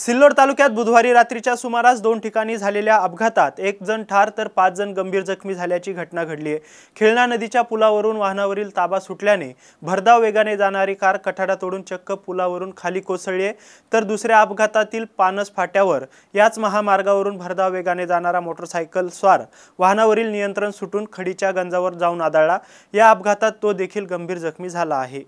सिल्लोड तालुक्यात बुधवारी रात्रीच्या सुमारास दोन ठिकाणी झालेल्या अपघातात एक जण ठार तर पाच जण गंभीर जखमी झाल्याची घटना घडली आहे खेळणा नदीच्या पुलावरून वाहनावरील ताबा सुटल्याने भरधाव वेगाने जाणारी कार कठाडा तोडून चक्क पुलावरून खाली कोसळली तर दुसऱ्या अपघातातील पानस फाट्यावर याच महामार्गावरून भरधाव वेगाने जाणारा मोटरसायकल स्वार वाहनावरील नियंत्रण सुटून खडीच्या गंजावर जाऊन आदळला या अपघातात तो देखील गंभीर जखमी झाला आहे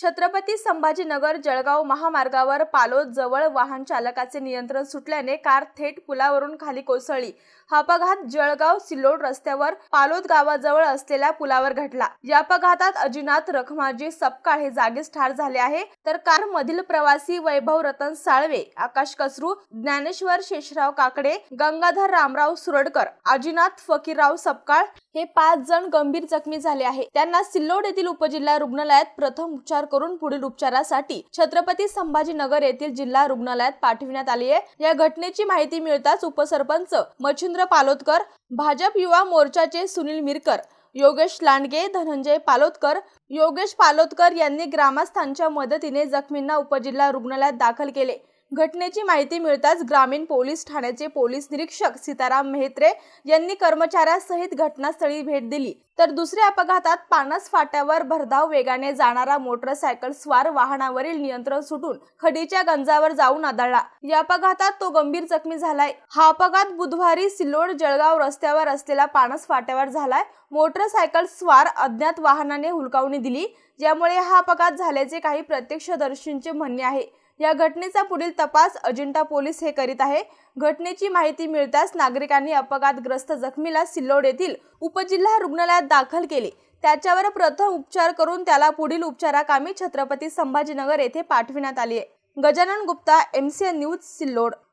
छत्रपती संभाजीनगर जळगाव महामार्गावर पालोद जवळ वाहन चालकाचे नियंत्रण सुटल्याने कार थेट पुलावरून खाली कोसळली हा अपघात जळगाव सिल्लोड रस्त्यावर पालोद गावाजवळ असलेल्या पुलावर घडला या अपघातात अजिनाथ रखमाजी सपकाळ हे जागीच ठार झाले आहे तर कार मधील प्रवासी वैभव रतन साळवे आकाश कसरू ज्ञानेश्वर शेषराव काकडे गंगाधर रामराव सुरडकर अजिनाथ फकीरराव सपकाळ हे पाच जण गंभीर जखमी झाले आहे त्यांना सिल्लोड येथील उपजिल्हा रुग्णालयात प्रथम उपचार करून पुढील उपचारासाठी छत्रपती संभाजीनगर येथील जिल्हा रुग्णालयात पाठविण्यात आली आहे या घटनेची माहिती मिळताच उपसरपंच मच्छिंद्र पालोदकर भाजप युवा मोर्चाचे सुनील मिरकर योगेश लांडगे धनंजय पालोदकर योगेश पालोदकर यांनी ग्रामस्थांच्या मदतीने जखमींना उपजिल्हा रुग्णालयात दाखल केले घटनेची माहिती मिळताच ग्रामीण पोलीस ठाण्याचे पोलीस निरीक्षक सीताराम मेहत्रे यांनी कर्मचाऱ्यासहित घटनास्थळी भेट दिली तर दुसऱ्या अपघातात पानस फाट्यावर भरधाव वेगाने जाणारा मोटरसायकल स्वार वाहनावरील नियंत्रण सुटून खडीच्या गंजावर जाऊन आदळला या अपघातात तो गंभीर जखमी झालाय हा अपघात बुधवारी सिल्लोड जळगाव रस्त्यावर असलेला पानस फाट्यावर झालाय मोटरसायकल स्वार अज्ञात वाहनाने हुलकावणी दिली ज्यामुळे हा अपघात झाल्याचे काही प्रत्यक्षदर्शींचे म्हणणे आहे या घटनेचा पुढील तपास अजिंठा पोलीस हे करीत आहे घटनेची माहिती मिळताच नागरिकांनी अपघातग्रस्त जखमीला सिल्लोड येथील उपजिल्हा रुग्णालयात दाखल केले त्याच्यावर प्रथम उपचार करून त्याला पुढील उपचाराकामी छत्रपती संभाजीनगर येथे पाठविण्यात आली आहे गजानन गुप्ता एमसीएन न्यूज सिल्लोड